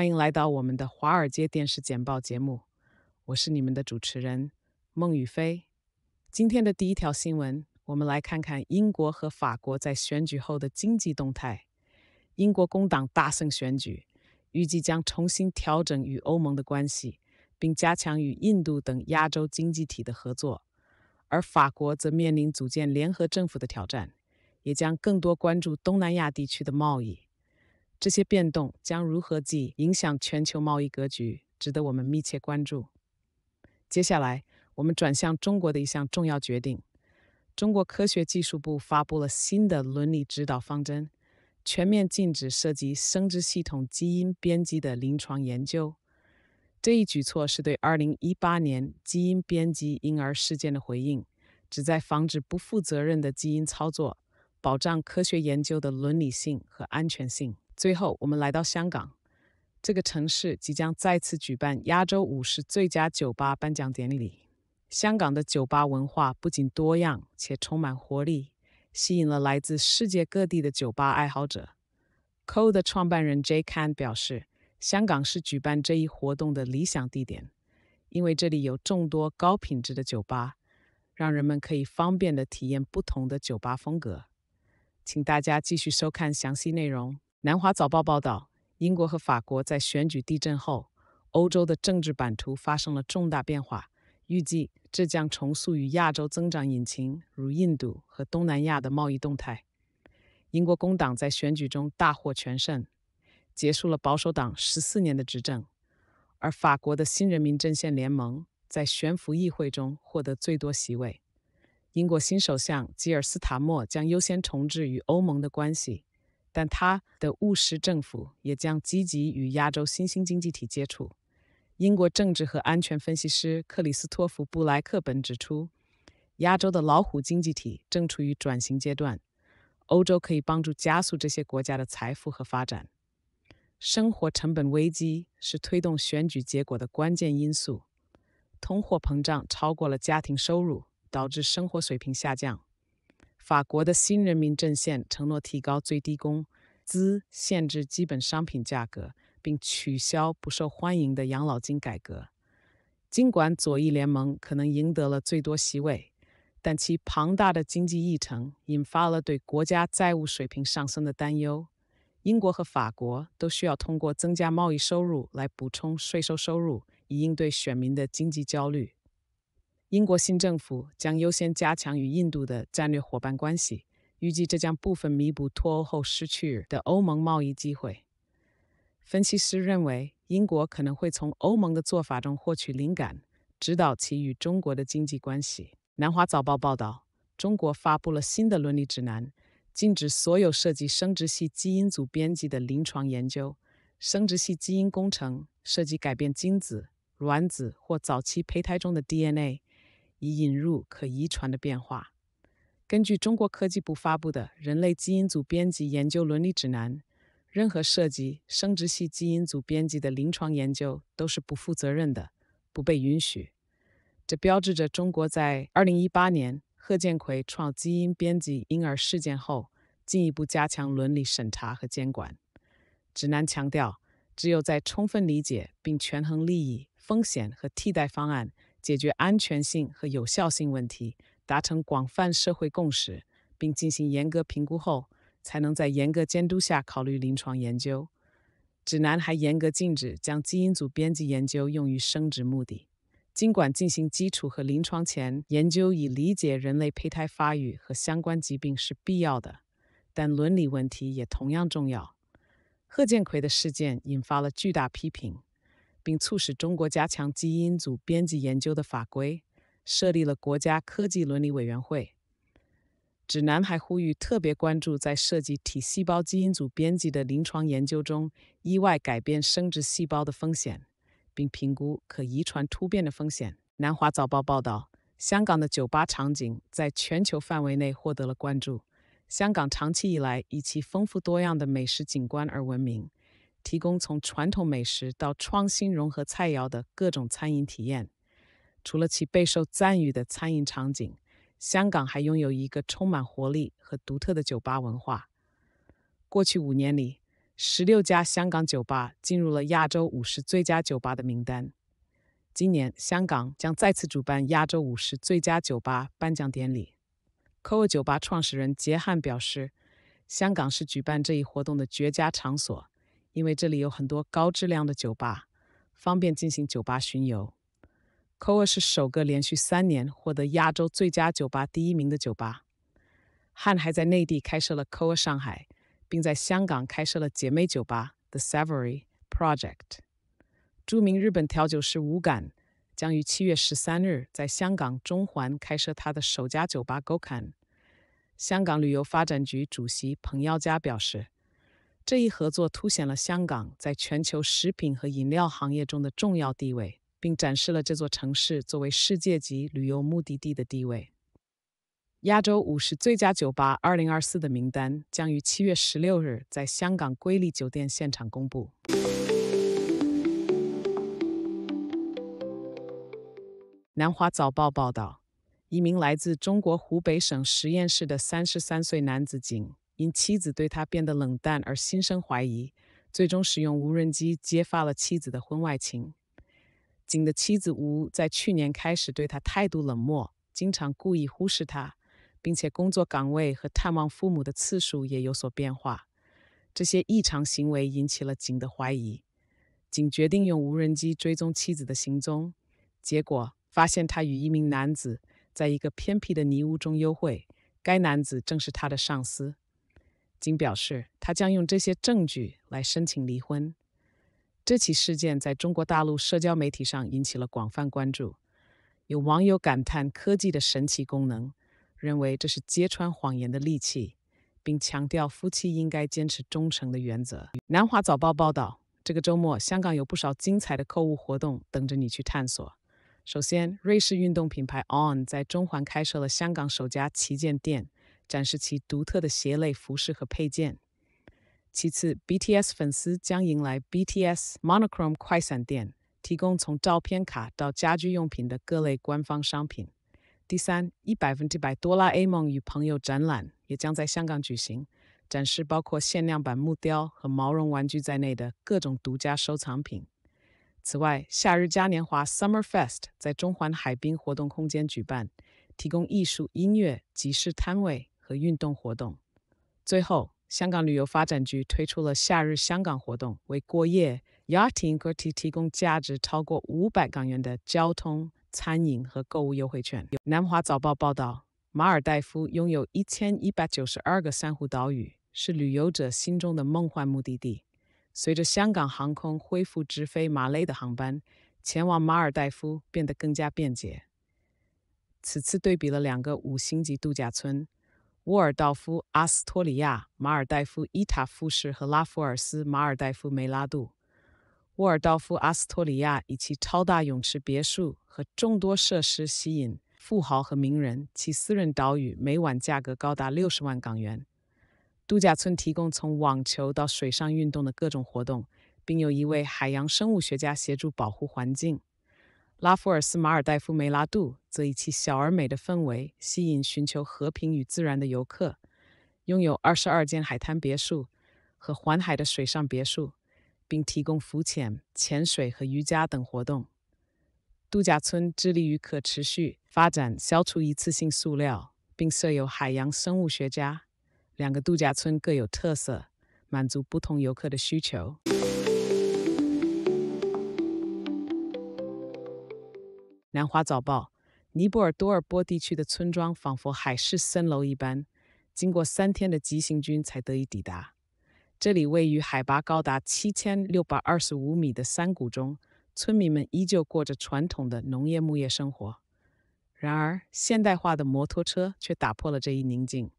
欢迎来到我们的《华尔街电视简报》节目，我是你们的主持人孟雨飞。今天的第一条新闻，我们来看看英国和法国在选举后的经济动态。英国工党大胜选举，预计将重新调整与欧盟的关系，并加强与印度等亚洲经济体的合作；而法国则面临组建联合政府的挑战，也将更多关注东南亚地区的贸易。这些变动将如何影影响全球贸易格局，值得我们密切关注。接下来，我们转向中国的一项重要决定：中国科学技术部发布了新的伦理指导方针，全面禁止涉及生殖系统基因编辑的临床研究。这一举措是对2018年基因编辑婴儿事件的回应，旨在防止不负责任的基因操作，保障科学研究的伦理性和安全性。最后，我们来到香港，这个城市即将再次举办亚洲五十最佳酒吧颁奖典礼。香港的酒吧文化不仅多样，且充满活力，吸引了来自世界各地的酒吧爱好者。Code 创办人 J. c a n 表示：“香港是举办这一活动的理想地点，因为这里有众多高品质的酒吧，让人们可以方便地体验不同的酒吧风格。”请大家继续收看详细内容。南华早报报道，英国和法国在选举地震后，欧洲的政治版图发生了重大变化，预计这将重塑与亚洲增长引擎如印度和东南亚的贸易动态。英国工党在选举中大获全胜，结束了保守党十四年的执政，而法国的新人民阵线联盟在悬浮议会中获得最多席位。英国新首相吉尔·斯塔默将优先重置与欧盟的关系。但他的务实政府也将积极与亚洲新兴经济体接触。英国政治和安全分析师克里斯托弗·布莱克本指出，亚洲的老虎经济体正处于转型阶段，欧洲可以帮助加速这些国家的财富和发展。生活成本危机是推动选举结果的关键因素，通货膨胀超过了家庭收入，导致生活水平下降。法国的新人民阵线承诺提高最低工资、限制基本商品价格，并取消不受欢迎的养老金改革。尽管左翼联盟可能赢得了最多席位，但其庞大的经济议程引发了对国家债务水平上升的担忧。英国和法国都需要通过增加贸易收入来补充税收收入，以应对选民的经济焦虑。英国新政府将优先加强与印度的战略伙伴关系，预计这将部分弥补脱欧后失去的欧盟贸易机会。分析师认为，英国可能会从欧盟的做法中获取灵感，指导其与中国的经济关系。南华早报报道，中国发布了新的伦理指南，禁止所有涉及生殖系基因组编辑的临床研究。生殖系基因工程涉及改变精子、卵子或早期胚胎中的 DNA。以引入可遗传的变化。根据中国科技部发布的《人类基因组编辑研究伦理指南》，任何涉及生殖系基因组编辑的临床研究都是不负责任的，不被允许。这标志着中国在二零一八年贺建奎创基因编辑婴儿事件后，进一步加强伦理审查和监管。指南强调，只有在充分理解并权衡利益、风险和替代方案。解决安全性和有效性问题，达成广泛社会共识，并进行严格评估后，才能在严格监督下考虑临床研究。指南还严格禁止将基因组编辑研究用于生殖目的。尽管进行基础和临床前研究以理解人类胚胎发育和相关疾病是必要的，但伦理问题也同样重要。贺建奎的事件引发了巨大批评。并促使中国加强基因组编辑研究的法规，设立了国家科技伦理委员会。指南还呼吁特别关注在涉及体细胞基因组编辑的临床研究中，意外改变生殖细胞的风险，并评估可遗传突变的风险。南华早报报道，香港的酒吧场景在全球范围内获得了关注。香港长期以来以其丰富多样的美食景观而闻名。提供从传统美食到创新融合菜肴的各种餐饮体验。除了其备受赞誉的餐饮场景，香港还拥有一个充满活力和独特的酒吧文化。过去五年里，十六家香港酒吧进入了亚洲五十最佳酒吧的名单。今年，香港将再次主办亚洲五十最佳酒吧颁奖典礼。c o a 酒吧创始人杰汉表示：“香港是举办这一活动的绝佳场所。”因为这里有很多高质量的酒吧，方便进行酒吧巡游。Coor 是首个连续三年获得亚洲最佳酒吧第一名的酒吧。汉还在内地开设了 Coor 上海，并在香港开设了姐妹酒吧 The Savory Project。著名日本调酒师无感将于七月十三日在香港中环开设他的首家酒吧 Go k a n 香港旅游发展局主席彭耀嘉表示。这一合作凸显了香港在全球食品和饮料行业中的重要地位，并展示了这座城市作为世界级旅游目的地的地位。亚洲五十最佳酒吧二零二四的名单将于七月十六日在香港瑰丽酒店现场公布。南华早报报道，一名来自中国湖北省十堰市的三十三岁男子景。因妻子对他变得冷淡而心生怀疑，最终使用无人机揭发了妻子的婚外情。景的妻子吴在去年开始对他态度冷漠，经常故意忽视他，并且工作岗位和探望父母的次数也有所变化。这些异常行为引起了景的怀疑。景决定用无人机追踪妻子的行踪，结果发现他与一名男子在一个偏僻的泥屋中幽会，该男子正是他的上司。仅表示他将用这些证据来申请离婚。这起事件在中国大陆社交媒体上引起了广泛关注，有网友感叹科技的神奇功能，认为这是揭穿谎言的利器，并强调夫妻应该坚持忠诚的原则。南华早报报道，这个周末香港有不少精彩的购物活动等着你去探索。首先，瑞士运动品牌 On 在中环开设了香港首家旗舰店。展示其独特的鞋类、服饰和配件。其次，BTS 粉丝将迎来 BTS Monochrome 快闪店，提供从照片卡到家居用品的各类官方商品。第三，一百分之百哆啦 A 梦与朋友展览也将在香港举行，展示包括限量版木雕和毛绒玩具在内的各种独家收藏品。此外，夏日嘉年华 Summer Fest 在中环海滨活动空间举办，提供艺术、音乐、集市摊位。和运动活动。最后，香港旅游发展局推出了“夏日香港”活动，为过夜 yachting 客提提供价值超过五百港元的交通、餐饮和购物优惠券。南华早报报道，马尔代夫拥有一千一百九十二个珊瑚岛屿，是旅游者心中的梦幻目的地。随着香港航空恢复直飞马累的航班，前往马尔代夫变得更加便捷。此次对比了两个五星级度假村。沃尔道夫阿斯托里亚马尔代夫伊塔富市和拉夫尔斯马尔代夫梅拉杜沃尔道夫阿斯托里亚以其超大泳池别墅和众多设施吸引富豪和名人。其私人岛屿每晚价格高达六十万港元。度假村提供从网球到水上运动的各种活动，并有一位海洋生物学家协助保护环境。拉弗尔斯马尔代夫梅拉杜则以其小而美的氛围吸引寻求和平与自然的游客，拥有二十二间海滩别墅和环海的水上别墅，并提供浮潜、潜水和瑜伽等活动。度假村致力于可持续发展，消除一次性塑料，并设有海洋生物学家。两个度假村各有特色，满足不同游客的需求。南华早报：尼泊尔多尔多地区的村庄仿佛海市蜃楼一般，经过三天的急行军才得以抵达。这里位于海拔高达七千六百二十五米的山谷中，村民们依旧过着传统的农业牧业生活。然而，现代化的摩托车却打破了这一宁静。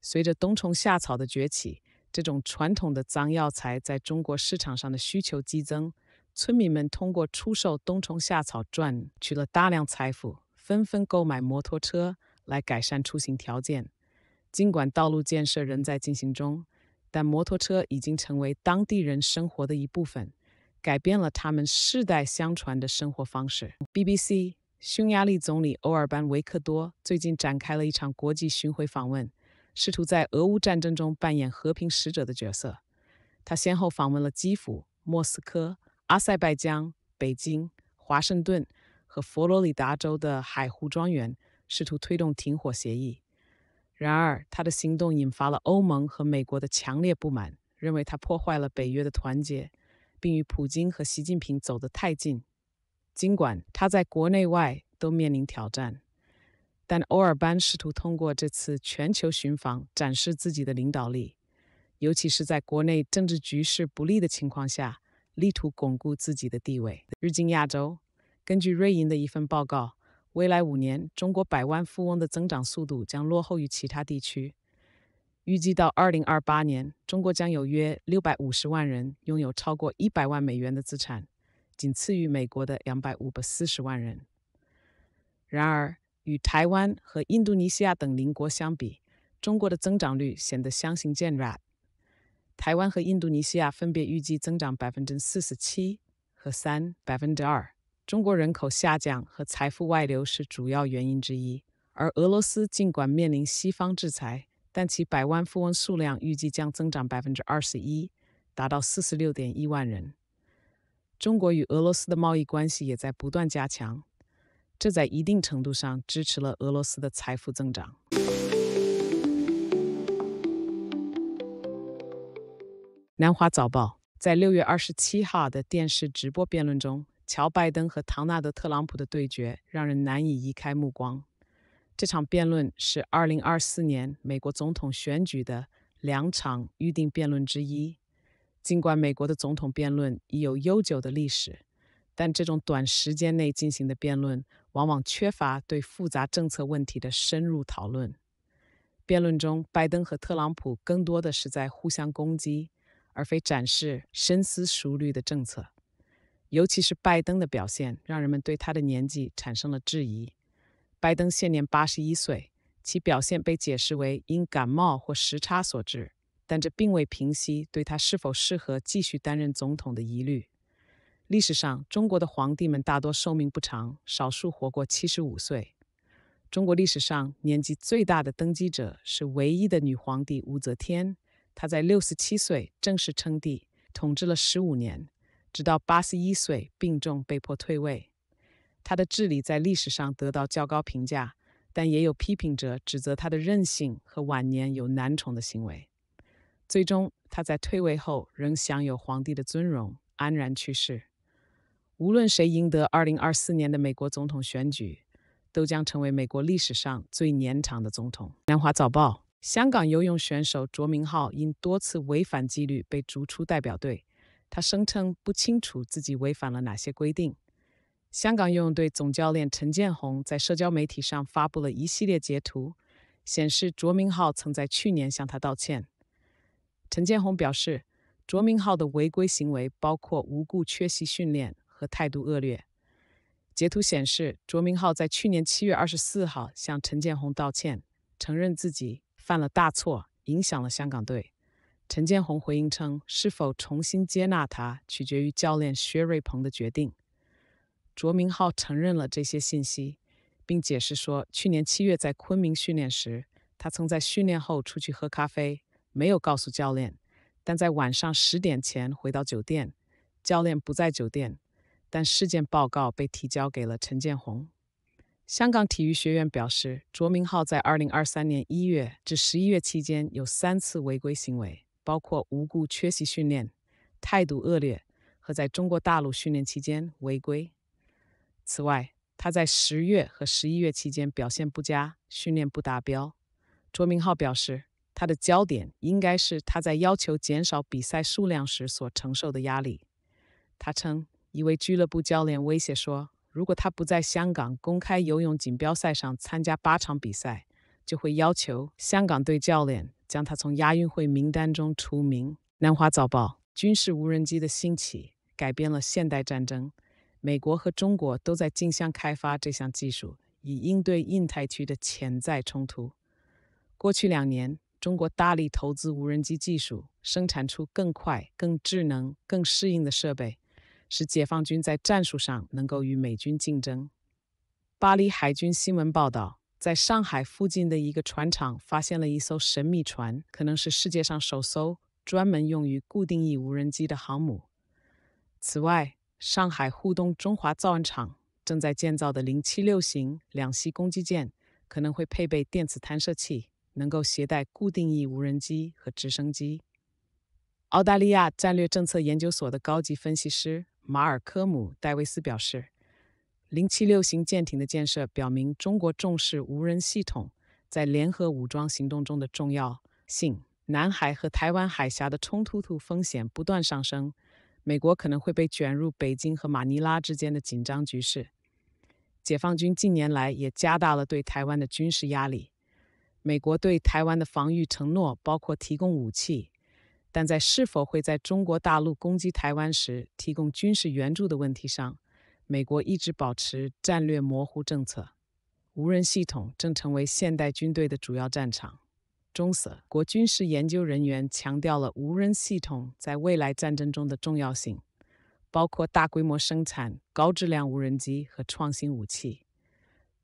随着冬虫夏草的崛起，这种传统的脏药材在中国市场上的需求激增。村民们通过出售冬虫夏草赚取了大量财富，纷纷购买摩托车来改善出行条件。尽管道路建设仍在进行中，但摩托车已经成为当地人生活的一部分，改变了他们世代相传的生活方式。BBC，匈牙利总理欧尔班维克多最近展开了一场国际巡回访问，试图在俄乌战争中扮演和平使者的角色。他先后访问了基辅、莫斯科。阿塞拜疆、北京、华盛顿和佛罗里达州的海湖庄园，试图推动停火协议。然而，他的行动引发了欧盟和美国的强烈不满，认为他破坏了北约的团结，并与普京和习近平走得太近。尽管他在国内外都面临挑战，但欧尔班试图通过这次全球巡访展示自己的领导力，尤其是在国内政治局势不利的情况下。力图巩固自己的地位。日经亚洲，根据瑞银的一份报告，未来五年中国百万富翁的增长速度将落后于其他地区。预计到2028年，中国将有约650万人拥有超过100万美元的资产，仅次于美国的2540万人。然而，与台湾和印度尼西亚等邻国相比，中国的增长率显得相形见绌。台湾和印度尼西亚分别预计增长百分之四十七和三百分之二，中国人口下降和财富外流是主要原因之一。而俄罗斯尽管面临西方制裁，但其百万富翁数量预计将增长百分之二十一，达到四十六点一万人。中国与俄罗斯的贸易关系也在不断加强，这在一定程度上支持了俄罗斯的财富增长。南华早报在六月二十七号的电视直播辩论中，乔拜登和唐纳德特朗普的对决让人难以移开目光。这场辩论是二零二四年美国总统选举的两场预定辩论之一。尽管美国的总统辩论已有悠久的历史，但这种短时间内进行的辩论往往缺乏对复杂政策问题的深入讨论。辩论中，拜登和特朗普更多的是在互相攻击。而非展示深思熟虑的政策，尤其是拜登的表现，让人们对他的年纪产生了质疑。拜登现年八十一岁，其表现被解释为因感冒或时差所致，但这并未平息对他是否适合继续担任总统的疑虑。历史上，中国的皇帝们大多寿命不长，少数活过七十五岁。中国历史上年纪最大的登基者是唯一的女皇帝武则天。他在六十七岁正式称帝，统治了十五年，直到八十一岁病重被迫退位。他的治理在历史上得到较高评价，但也有批评者指责他的任性和晚年有男宠的行为。最终，他在退位后仍享有皇帝的尊荣，安然去世。无论谁赢得二零二四年的美国总统选举，都将成为美国历史上最年长的总统。南华早报。香港游泳选手卓明浩因多次违反纪律被逐出代表队。他声称不清楚自己违反了哪些规定。香港游泳队总教练陈建红在社交媒体上发布了一系列截图，显示卓明浩曾在去年向他道歉。陈建红表示，卓明浩的违规行为包括无故缺席训练和态度恶劣。截图显示，卓明浩在去年七月二十四号向陈建红道歉，承认自己。犯了大错，影响了香港队。陈建宏回应称，是否重新接纳他取决于教练薛瑞鹏的决定。卓明浩承认了这些信息，并解释说，去年七月在昆明训练时，他曾在训练后出去喝咖啡，没有告诉教练，但在晚上十点前回到酒店，教练不在酒店，但事件报告被提交给了陈建宏。香港体育学院表示，卓明浩在2023年1月至11月期间有三次违规行为，包括无故缺席训练、态度恶劣和在中国大陆训练期间违规。此外，他在十月和十一月期间表现不佳，训练不达标。卓明浩表示，他的焦点应该是他在要求减少比赛数量时所承受的压力。他称，一位俱乐部教练威胁说。如果他不在香港公开游泳锦标赛上参加八场比赛，就会要求香港队教练将他从亚运会名单中除名。南华早报：军事无人机的兴起改变了现代战争，美国和中国都在竞相开发这项技术，以应对印太区的潜在冲突。过去两年，中国大力投资无人机技术，生产出更快、更智能、更适应的设备。使解放军在战术上能够与美军竞争。巴黎海军新闻报道，在上海附近的一个船厂发现了一艘神秘船，可能是世界上首艘专门用于固定翼无人机的航母。此外，上海沪东中华造船厂正在建造的076型两栖攻击舰可能会配备电子弹射器，能够携带固定翼无人机和直升机。澳大利亚战略政策研究所的高级分析师。马尔科姆·戴维斯表示，零七六型舰艇的建设表明中国重视无人系统在联合武装行动中的重要性。南海和台湾海峡的冲突度风险不断上升，美国可能会被卷入北京和马尼拉之间的紧张局势。解放军近年来也加大了对台湾的军事压力。美国对台湾的防御承诺包括提供武器。但在是否会在中国大陆攻击台湾时提供军事援助的问题上，美国一直保持战略模糊政策。无人系统正成为现代军队的主要战场。中色国军事研究人员强调了无人系统在未来战争中的重要性，包括大规模生产高质量无人机和创新武器。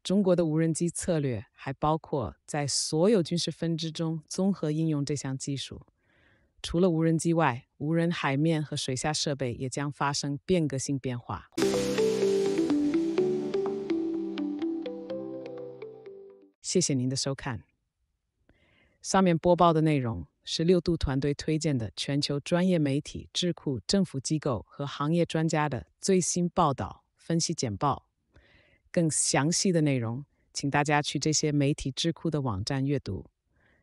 中国的无人机策略还包括在所有军事分支中综合应用这项技术。除了无人机外，无人海面和水下设备也将发生变革性变化。谢谢您的收看。上面播报的内容是六度团队推荐的全球专业媒体、智库、政府机构和行业专家的最新报道、分析简报。更详细的内容，请大家去这些媒体智库的网站阅读。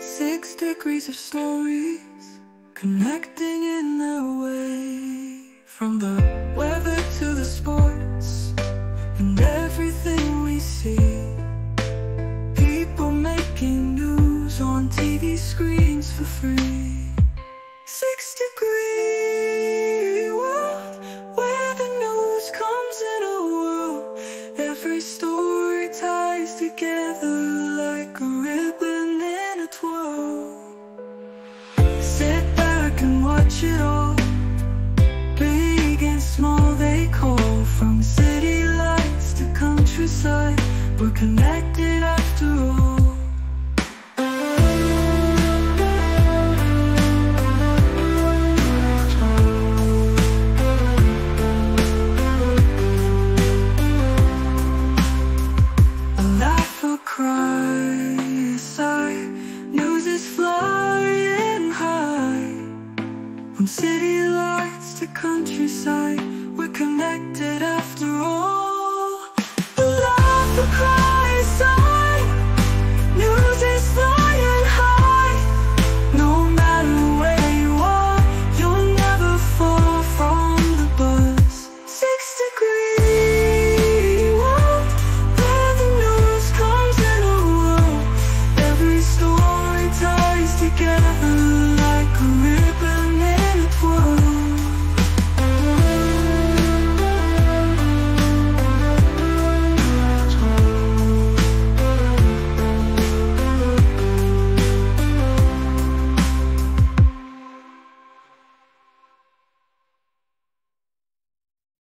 Six degrees of stories connecting in their way. We're connected after all